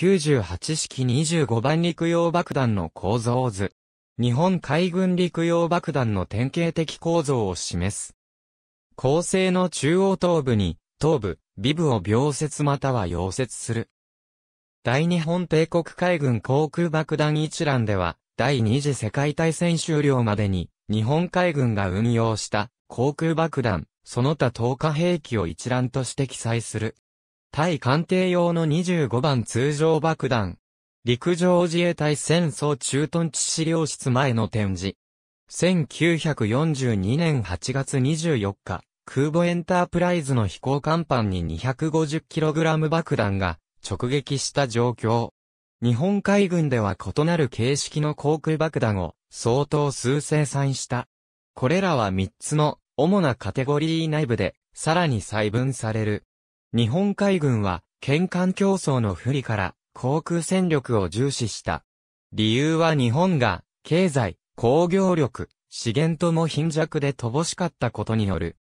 98式25番陸用爆弾の構造図。日本海軍陸用爆弾の典型的構造を示す。構成の中央頭部に、頭部、尾部を描接または溶接する。大日本帝国海軍航空爆弾一覧では、第二次世界大戦終了までに、日本海軍が運用した航空爆弾、その他投下兵器を一覧として記載する。対艦艇用の25番通常爆弾。陸上自衛隊戦争駐屯地資料室前の展示。1942年8月24日、空母エンタープライズの飛行甲板に 250kg 爆弾が直撃した状況。日本海軍では異なる形式の航空爆弾を相当数生産した。これらは3つの主なカテゴリー内部でさらに細分される。日本海軍は、県間競争の不利から航空戦力を重視した。理由は日本が経済、工業力、資源とも貧弱で乏しかったことによる。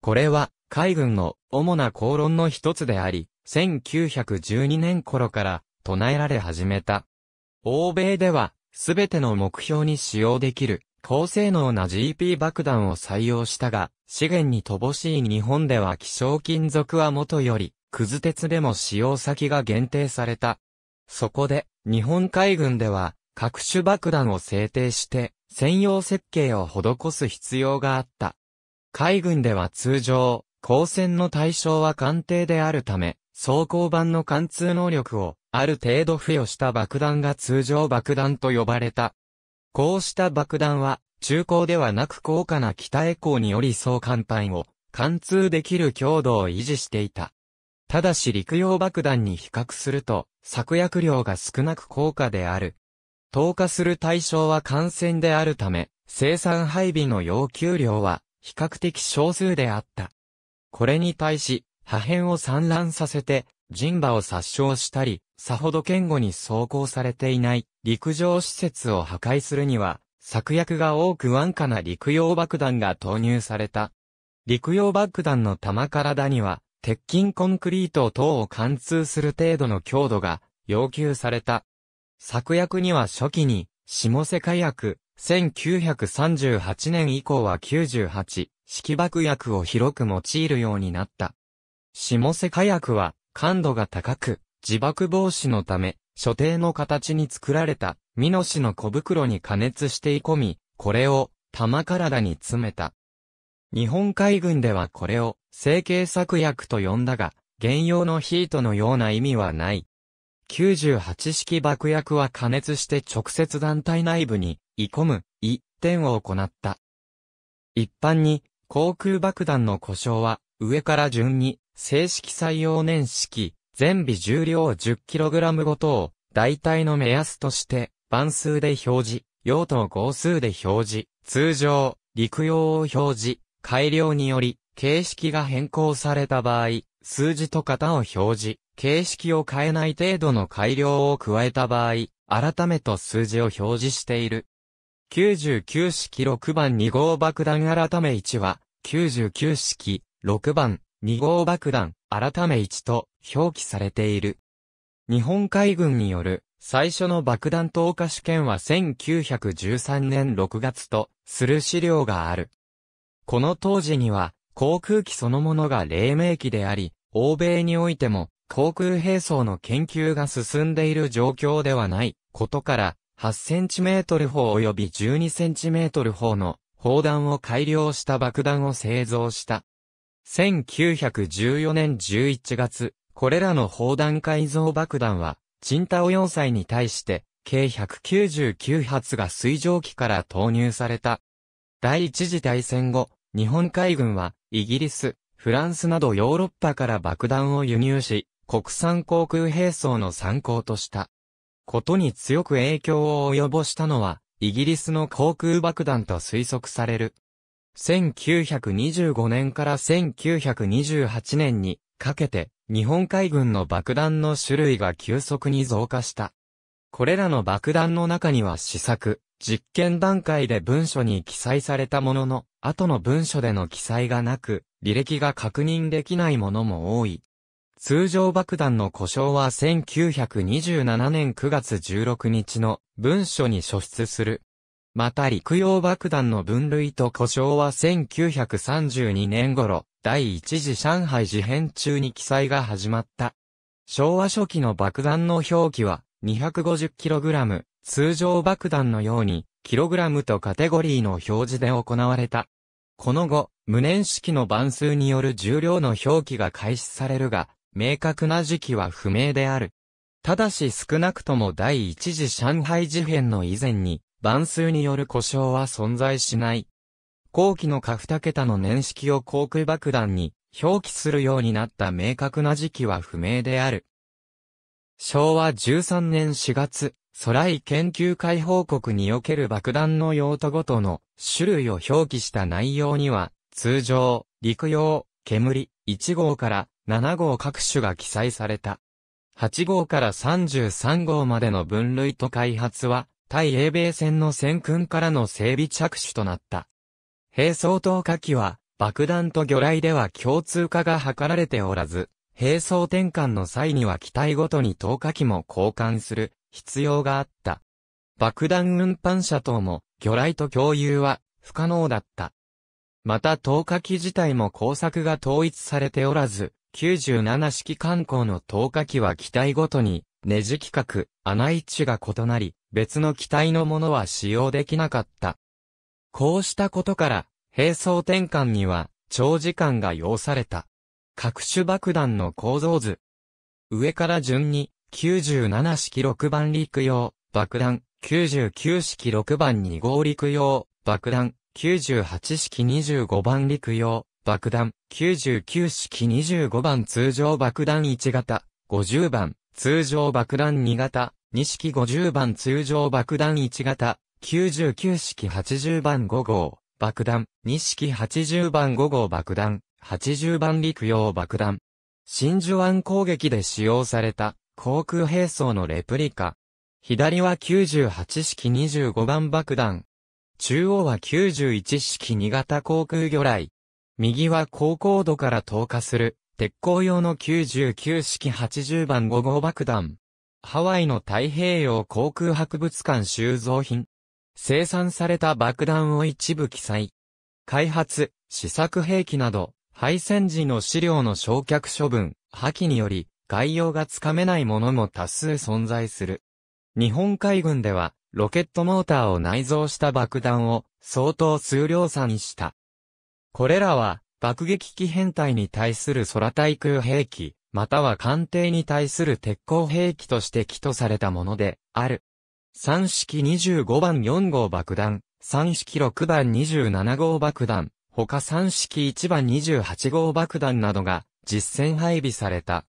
これは海軍の主な公論の一つであり、1912年頃から唱えられ始めた。欧米ではすべての目標に使用できる高性能な GP 爆弾を採用したが、資源に乏しい日本では希少金属は元より、くず鉄でも使用先が限定された。そこで、日本海軍では、各種爆弾を制定して、専用設計を施す必要があった。海軍では通常、光線の対象は艦艇であるため、装甲版の貫通能力を、ある程度付与した爆弾が通常爆弾と呼ばれた。こうした爆弾は、中高ではなく高価な北エコーにより総艦隊を貫通できる強度を維持していた。ただし陸用爆弾に比較すると、作薬量が少なく高価である。投下する対象は艦船であるため、生産配備の要求量は比較的少数であった。これに対し、破片を散乱させて、人馬を殺傷したり、さほど堅固に走行されていない陸上施設を破壊するには、策略が多く安価な陸用爆弾が投入された。陸用爆弾の弾体には、鉄筋コンクリート等を貫通する程度の強度が要求された。策略には初期に、下世界薬、1938年以降は98、式爆薬を広く用いるようになった。下世界薬は、感度が高く、自爆防止のため、所定の形に作られた、ミノシの小袋に加熱してい込み、これを、玉体に詰めた。日本海軍ではこれを、成形作薬と呼んだが、原用のヒートのような意味はない。98式爆薬は加熱して直接団体内部に、い込む、一点を行った。一般に、航空爆弾の故障は、上から順に、正式採用年式、全尾重量 10kg ごとを、大体の目安として、番数で表示、用途号数で表示、通常、陸用を表示、改良により、形式が変更された場合、数字と型を表示、形式を変えない程度の改良を加えた場合、改めと数字を表示している。99式6番2号爆弾改め1は、99式6番2号爆弾、改め1と表記されている。日本海軍による最初の爆弾投下試験は1913年6月とする資料がある。この当時には航空機そのものが黎明期であり、欧米においても航空兵装の研究が進んでいる状況ではないことから8センチメートル砲及び12センチメートル砲の砲弾を改良した爆弾を製造した1914年11月、これらの砲弾改造爆弾は、チンタオ要塞に対して、計199発が水蒸気から投入された。第一次大戦後、日本海軍は、イギリス、フランスなどヨーロッパから爆弾を輸入し、国産航空兵装の参考とした。ことに強く影響を及ぼしたのは、イギリスの航空爆弾と推測される1925年から1928年にかけて日本海軍の爆弾の種類が急速に増加した。これらの爆弾の中には試作、実験段階で文書に記載されたものの、後の文書での記載がなく、履歴が確認できないものも多い。通常爆弾の故障は1927年9月16日の文書に書出するまた陸用爆弾の分類と故障は1932年頃、第一次上海事変中に記載が始まった。昭和初期の爆弾の表記は 250kg、通常爆弾のように、kg とカテゴリーの表示で行われた。この後、無念式の番数による重量の表記が開始されるが、明確な時期は不明である。ただし少なくとも第一次上海事変の以前に、番数による故障は存在しない。後期の下二桁の年式を航空爆弾に表記するようになった明確な時期は不明である。昭和13年4月、ソライ研究会報告における爆弾の用途ごとの種類を表記した内容には、通常、陸用、煙、1号から7号各種が記載された。8号から33号までの分類と開発は、対英米戦の戦訓からの整備着手となった。兵装投下機は、爆弾と魚雷では共通化が図られておらず、兵装転換の際には機体ごとに投下機も交換する必要があった。爆弾運搬車等も魚雷と共有は不可能だった。また投下機自体も工作が統一されておらず、97式艦校の投下機は機体ごとにネジ規格、穴位置が異なり、別の機体のものは使用できなかった。こうしたことから、並走転換には、長時間が要された。各種爆弾の構造図。上から順に、97式6番陸用、爆弾、99式6番2号陸用、爆弾、98式25番陸用、爆弾、99式25番通常爆弾1型、50番、通常爆弾2型、2式50番通常爆弾1型、99式80番5号、爆弾、2式80番5号爆弾、80番陸用爆弾。真珠湾攻撃で使用された航空兵装のレプリカ。左は98式25番爆弾。中央は91式2型航空魚雷。右は高高度から投下する鉄鋼用の99式80番5号爆弾。ハワイの太平洋航空博物館収蔵品。生産された爆弾を一部記載。開発、試作兵器など、配線時の資料の焼却処分、破棄により、概要がつかめないものも多数存在する。日本海軍では、ロケットモーターを内蔵した爆弾を、相当数量産した。これらは、爆撃機編隊に対する空対空兵器、または艦艇に対する鉄鋼兵器として起とされたもので、ある。3式25番4号爆弾、3式6番27号爆弾、他3式1番28号爆弾などが実戦配備された。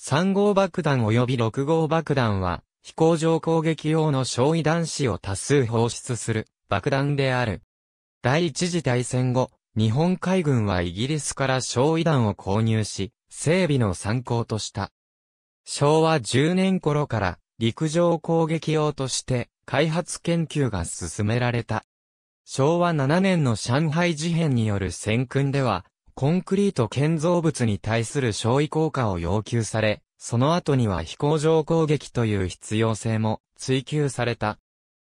3号爆弾及び6号爆弾は飛行場攻撃用の焼夷弾子を多数放出する爆弾である。第一次大戦後、日本海軍はイギリスから焼夷弾を購入し、整備の参考とした。昭和10年頃から陸上攻撃用として開発研究が進められた。昭和7年の上海事変による戦訓では、コンクリート建造物に対する焼夷効果を要求され、その後には飛行場攻撃という必要性も追求された。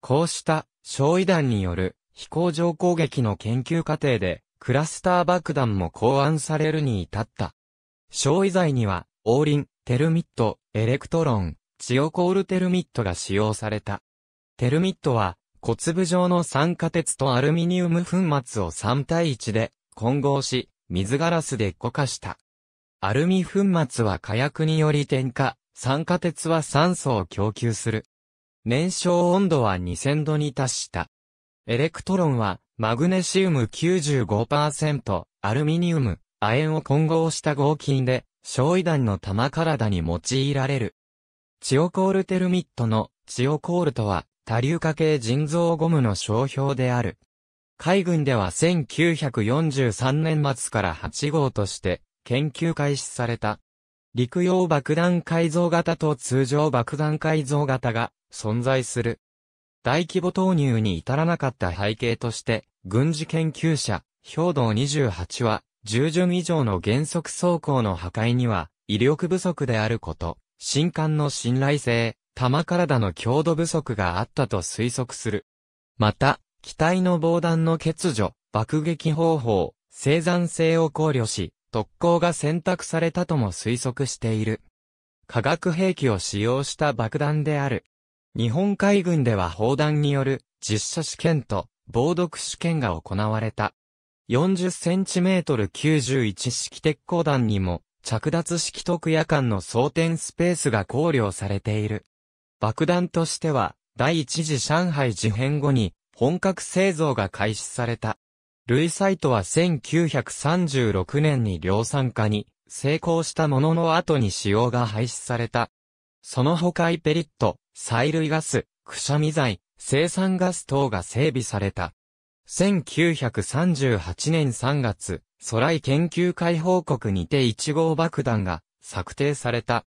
こうした焼夷弾による飛行場攻撃の研究過程で、クラスター爆弾も考案されるに至った。焼夷剤には、オーリン、テルミット、エレクトロン、チオコールテルミットが使用された。テルミットは、小粒状の酸化鉄とアルミニウム粉末を3対1で混合し、水ガラスで固化した。アルミ粉末は火薬により点火、酸化鉄は酸素を供給する。燃焼温度は2000度に達した。エレクトロンはマグネシウム95%、アルミニウム、亜鉛を混合した合金で、焼夷弾の玉体に用いられる。チオコールテルミットのチオコールとは多硫化系人造ゴムの商標である。海軍では1943年末から8号として研究開始された。陸用爆弾改造型と通常爆弾改造型が存在する。大規模投入に至らなかった背景として、軍事研究者、兵道28は、従順以上の原則走行の破壊には、威力不足であること、新艦の信頼性、弾体の強度不足があったと推測する。また、機体の防弾の欠如、爆撃方法、生産性を考慮し、特攻が選択されたとも推測している。化学兵器を使用した爆弾である。日本海軍では砲弾による実射試験と防毒試験が行われた。40センチメートル91式鉄鋼弾にも、着脱式特夜間の装填スペースが考慮されている。爆弾としては、第一次上海事変後に、本格製造が開始された。ルイサイトは1936年に量産化に成功したものの後に使用が廃止された。その他イペリット、催涙ガス、くしゃみ剤、生産ガス等が整備された。1938年3月、ソライ研究会報告にて1号爆弾が策定された。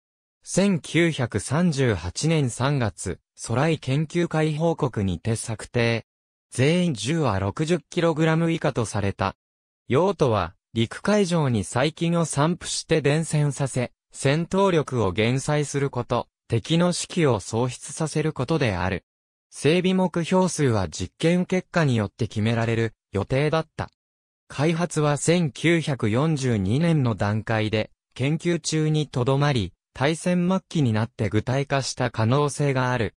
1938年3月、ソライ研究会報告にて策定。全員銃は 60kg 以下とされた。用途は、陸海上に細菌を散布して伝染させ、戦闘力を減災すること、敵の士気を喪失させることである。整備目標数は実験結果によって決められる予定だった。開発は1942年の段階で研究中にとどまり、対戦末期になって具体化した可能性がある。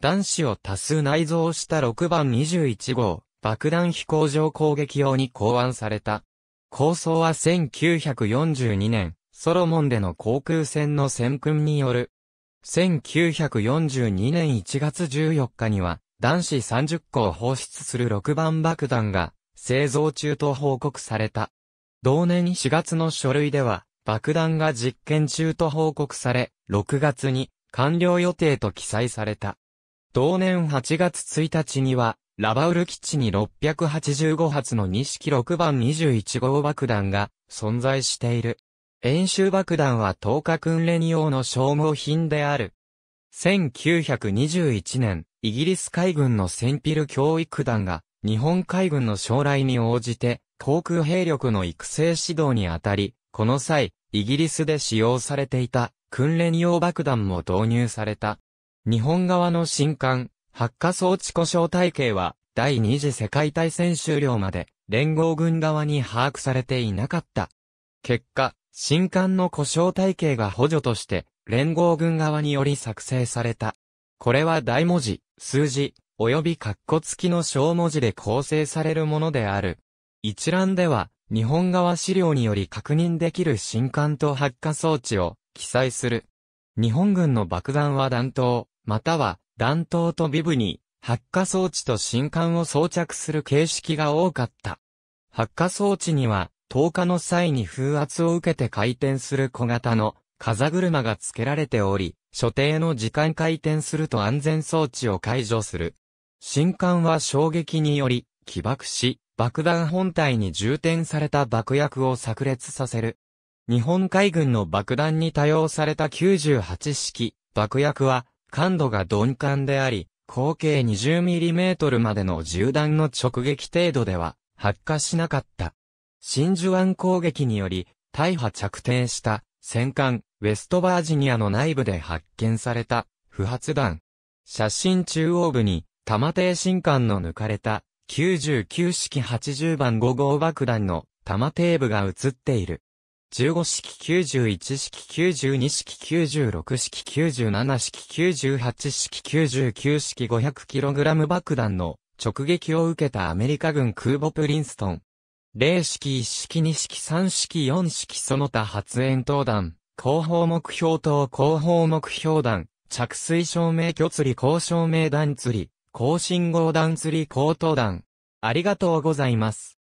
男子を多数内蔵した6番21号爆弾飛行場攻撃用に考案された。構想は1942年、ソロモンでの航空戦の戦訓による1942年1月14日には、男子30個を放出する6番爆弾が、製造中と報告された。同年4月の書類では、爆弾が実験中と報告され、6月に完了予定と記載された。同年8月1日には、ラバウル基地に685発の2式6番21号爆弾が存在している。演習爆弾は10日訓練用の消耗品である。1921年、イギリス海軍のセンピル教育団が、日本海軍の将来に応じて、航空兵力の育成指導にあたり、この際、イギリスで使用されていた訓練用爆弾も導入された。日本側の新艦、発火装置故障体系は、第二次世界大戦終了まで、連合軍側に把握されていなかった。結果、新艦の故障体系が補助として、連合軍側により作成された。これは大文字、数字、及び括弧付きの小文字で構成されるものである。一覧では、日本側資料により確認できる新艦と発火装置を記載する。日本軍の爆弾は弾頭、または弾頭とビブに発火装置と新艦を装着する形式が多かった。発火装置には投下の際に風圧を受けて回転する小型の風車が付けられており、所定の時間回転すると安全装置を解除する。新艦は衝撃により起爆し、爆弾本体に充填された爆薬を炸裂させる。日本海軍の爆弾に多用された98式爆薬は感度が鈍感であり、口径 20mm までの銃弾の直撃程度では発火しなかった。真珠湾攻撃により、大破着艇した戦艦、ウェストバージニアの内部で発見された不発弾。写真中央部に、玉艇新艦の抜かれた99式80番5号爆弾の玉艇部が写っている。15式91式92式96式97式98式99式 500kg 爆弾の直撃を受けたアメリカ軍空母プリンストン零式一式二式三式四式その他発煙灯弾、後方目標灯後方目標弾、着水照明虚釣り高照明弾釣り、高信号弾釣り高等弾。ありがとうございます。